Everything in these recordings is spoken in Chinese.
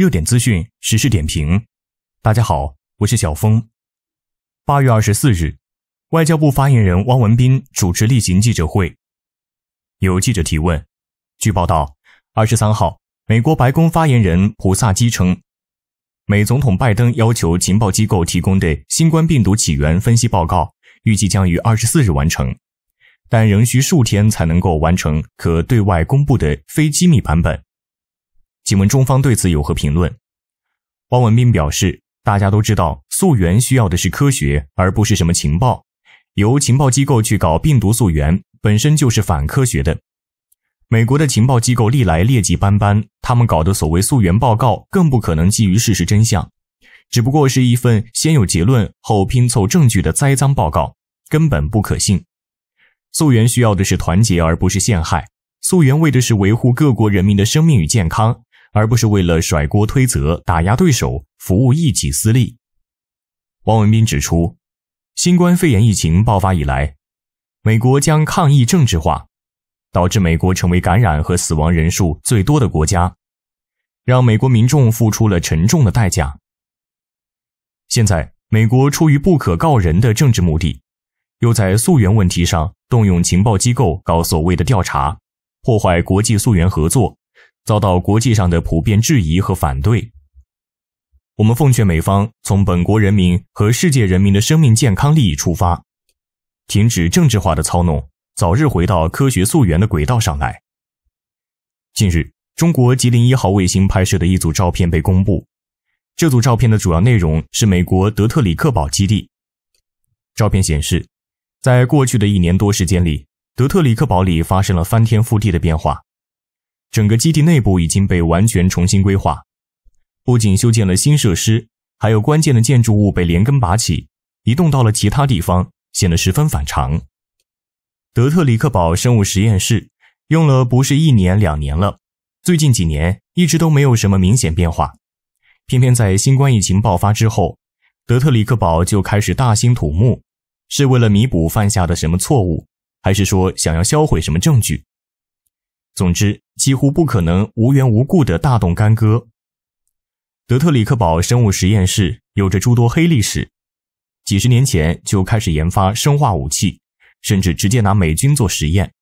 热点资讯、时事点评，大家好，我是小峰。八月二十四日，外交部发言人汪文斌主持例行记者会，有记者提问：，据报道，二十三号，美国白宫发言人普萨基称，美总统拜登要求情报机构提供的新冠病毒起源分析报告，预计将于二十四日完成，但仍需数天才能够完成可对外公布的非机密版本。请问中方对此有何评论？汪文斌表示：“大家都知道，溯源需要的是科学，而不是什么情报。由情报机构去搞病毒溯源，本身就是反科学的。美国的情报机构历来劣迹斑斑，他们搞的所谓溯源报告，更不可能基于事实真相，只不过是一份先有结论后拼凑证据的栽赃报告，根本不可信。溯源需要的是团结，而不是陷害。溯源为的是维护各国人民的生命与健康。”而不是为了甩锅推责、打压对手、服务一己私利。王文斌指出，新冠肺炎疫情爆发以来，美国将抗疫政治化，导致美国成为感染和死亡人数最多的国家，让美国民众付出了沉重的代价。现在，美国出于不可告人的政治目的，又在溯源问题上动用情报机构搞所谓的调查，破坏国际溯源合作。遭到国际上的普遍质疑和反对。我们奉劝美方从本国人民和世界人民的生命健康利益出发，停止政治化的操弄，早日回到科学溯源的轨道上来。近日，中国吉林一号卫星拍摄的一组照片被公布。这组照片的主要内容是美国德特里克堡基地。照片显示，在过去的一年多时间里，德特里克堡里发生了翻天覆地的变化。整个基地内部已经被完全重新规划，不仅修建了新设施，还有关键的建筑物被连根拔起，移动到了其他地方，显得十分反常。德特里克堡生物实验室用了不是一年两年了，最近几年一直都没有什么明显变化，偏偏在新冠疫情爆发之后，德特里克堡就开始大兴土木，是为了弥补犯下的什么错误，还是说想要销毁什么证据？总之，几乎不可能无缘无故的大动干戈。德特里克堡生物实验室有着诸多黑历史，几十年前就开始研发生化武器，甚至直接拿美军做实验。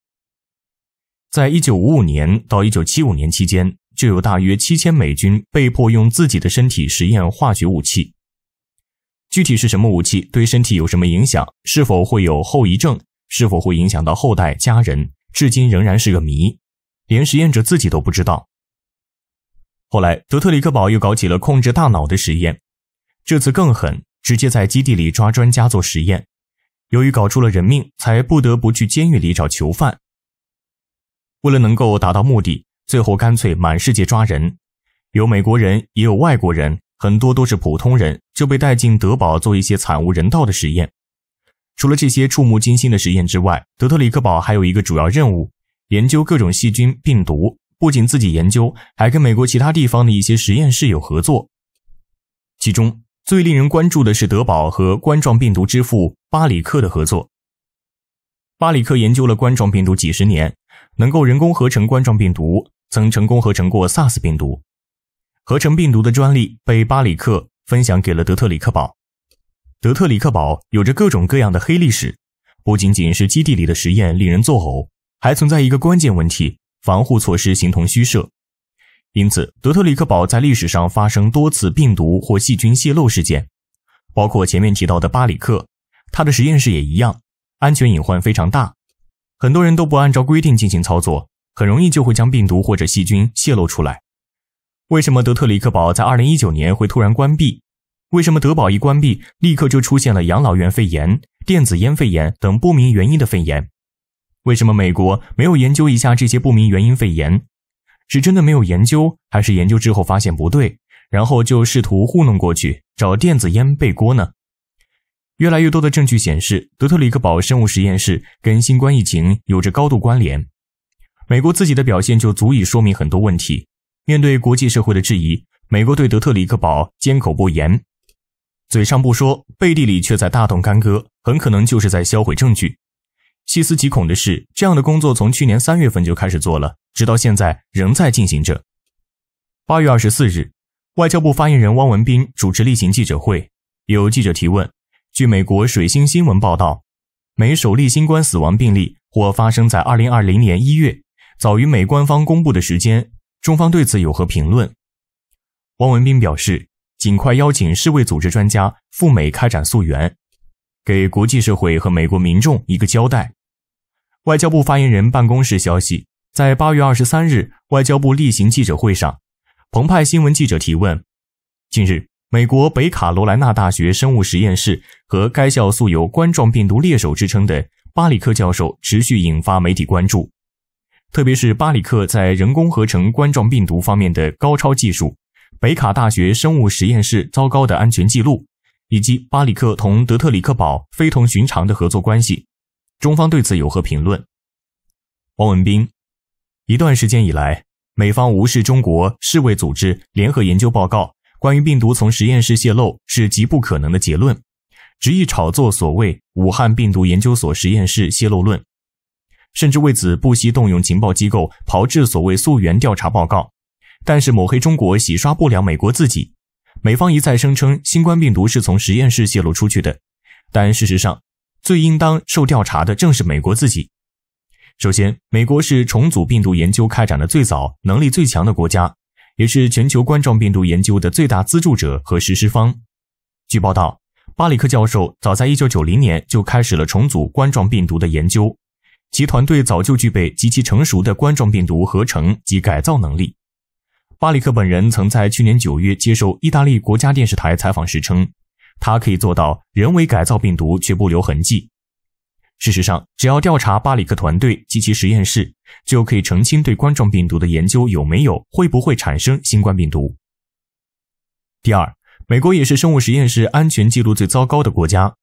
在一九五五年到一九七五年期间，就有大约七千美军被迫用自己的身体实验化学武器。具体是什么武器，对身体有什么影响，是否会有后遗症，是否会影响到后代家人，至今仍然是个谜。连实验者自己都不知道。后来，德特里克堡又搞起了控制大脑的实验，这次更狠，直接在基地里抓专家做实验。由于搞出了人命，才不得不去监狱里找囚犯。为了能够达到目的，最后干脆满世界抓人，有美国人，也有外国人，很多都是普通人，就被带进德堡做一些惨无人道的实验。除了这些触目惊心的实验之外，德特里克堡还有一个主要任务。研究各种细菌、病毒，不仅自己研究，还跟美国其他地方的一些实验室有合作。其中最令人关注的是德宝和冠状病毒之父巴里克的合作。巴里克研究了冠状病毒几十年，能够人工合成冠状病毒，曾成功合成过 SARS 病毒。合成病毒的专利被巴里克分享给了德特里克堡。德特里克堡有着各种各样的黑历史，不仅仅是基地里的实验令人作呕。还存在一个关键问题，防护措施形同虚设。因此，德特里克堡在历史上发生多次病毒或细菌泄漏事件，包括前面提到的巴里克，他的实验室也一样，安全隐患非常大。很多人都不按照规定进行操作，很容易就会将病毒或者细菌泄露出来。为什么德特里克堡在二零一九年会突然关闭？为什么德堡一关闭，立刻就出现了养老院肺炎、电子烟肺炎等不明原因的肺炎？为什么美国没有研究一下这些不明原因肺炎？是真的没有研究，还是研究之后发现不对，然后就试图糊弄过去，找电子烟背锅呢？越来越多的证据显示，德特里克堡生物实验室跟新冠疫情有着高度关联。美国自己的表现就足以说明很多问题。面对国际社会的质疑，美国对德特里克堡缄口不言，嘴上不说，背地里却在大动干戈，很可能就是在销毁证据。细思极恐的是，这样的工作从去年三月份就开始做了，直到现在仍在进行着。八月二十四日，外交部发言人汪文斌主持例行记者会，有记者提问：，据美国《水星》新闻报道，美首例新冠死亡病例或发生在二零二零年一月，早于美官方公布的时间。中方对此有何评论？汪文斌表示，尽快邀请世卫组织专家赴美开展溯源，给国际社会和美国民众一个交代。外交部发言人办公室消息，在八月二十三日外交部例行记者会上，澎湃新闻记者提问：近日，美国北卡罗莱纳大学生物实验室和该校素有“冠状病毒猎手”之称的巴里克教授持续引发媒体关注，特别是巴里克在人工合成冠状病毒方面的高超技术、北卡大学生物实验室糟糕的安全记录，以及巴里克同德特里克堡非同寻常的合作关系。中方对此有何评论？汪文斌：一段时间以来，美方无视中国世卫组织联合研究报告关于病毒从实验室泄露是极不可能的结论，执意炒作所谓武汉病毒研究所实验室泄露论，甚至为此不惜动用情报机构炮制所谓溯源调查报告。但是，抹黑中国洗刷不了美国自己。美方一再声称新冠病毒是从实验室泄露出去的，但事实上。最应当受调查的正是美国自己。首先，美国是重组病毒研究开展的最早、能力最强的国家，也是全球冠状病毒研究的最大资助者和实施方。据报道，巴里克教授早在1990年就开始了重组冠状病毒的研究，其团队早就具备极其成熟的冠状病毒合成及改造能力。巴里克本人曾在去年9月接受意大利国家电视台采访时称。它可以做到人为改造病毒却不留痕迹。事实上，只要调查巴里克团队及其实验室，就可以澄清对冠状病毒的研究有没有、会不会产生新冠病毒。第二，美国也是生物实验室安全记录最糟糕的国家。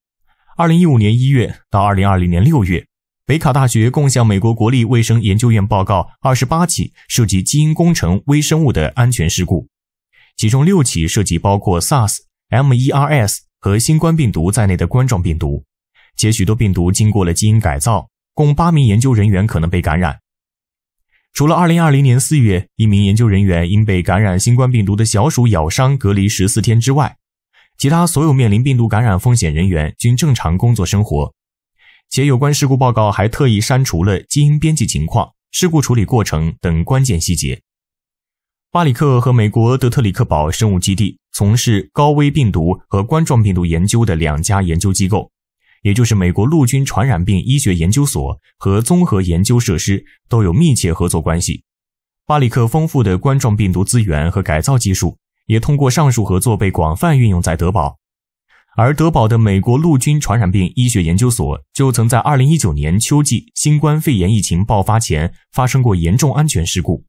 二零一五年一月到二零二零年六月，北卡大学共向美国国立卫生研究院报告二十八起涉及基因工程微生物的安全事故，其中六起涉及包括 SARS。MERS 和新冠病毒在内的冠状病毒，且许多病毒经过了基因改造。共八名研究人员可能被感染。除了2020年4月一名研究人员因被感染新冠病毒的小鼠咬伤隔离14天之外，其他所有面临病毒感染风险人员均正常工作生活。且有关事故报告还特意删除了基因编辑情况、事故处理过程等关键细节。巴里克和美国德特里克堡生物基地。从事高危病毒和冠状病毒研究的两家研究机构，也就是美国陆军传染病医学研究所和综合研究设施，都有密切合作关系。巴里克丰富的冠状病毒资源和改造技术，也通过上述合作被广泛运用在德堡。而德堡的美国陆军传染病医学研究所，就曾在2019年秋季新冠肺炎疫情爆发前发生过严重安全事故，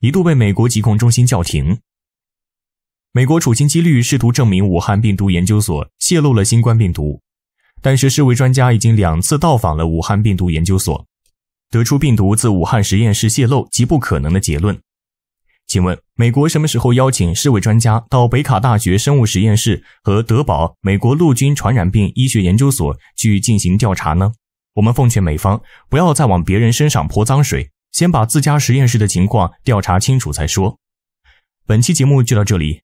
一度被美国疾控中心叫停。美国处心积虑试图证明武汉病毒研究所泄露了新冠病毒，但是世卫专家已经两次到访了武汉病毒研究所，得出病毒自武汉实验室泄露极不可能的结论。请问美国什么时候邀请世卫专家到北卡大学生物实验室和德堡美国陆军传染病医学研究所去进行调查呢？我们奉劝美方不要再往别人身上泼脏水，先把自家实验室的情况调查清楚再说。本期节目就到这里。